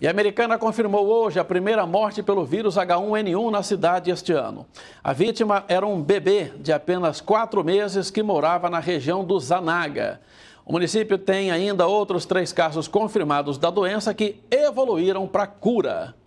E a americana confirmou hoje a primeira morte pelo vírus H1N1 na cidade este ano. A vítima era um bebê de apenas quatro meses que morava na região do Zanaga. O município tem ainda outros três casos confirmados da doença que evoluíram para cura.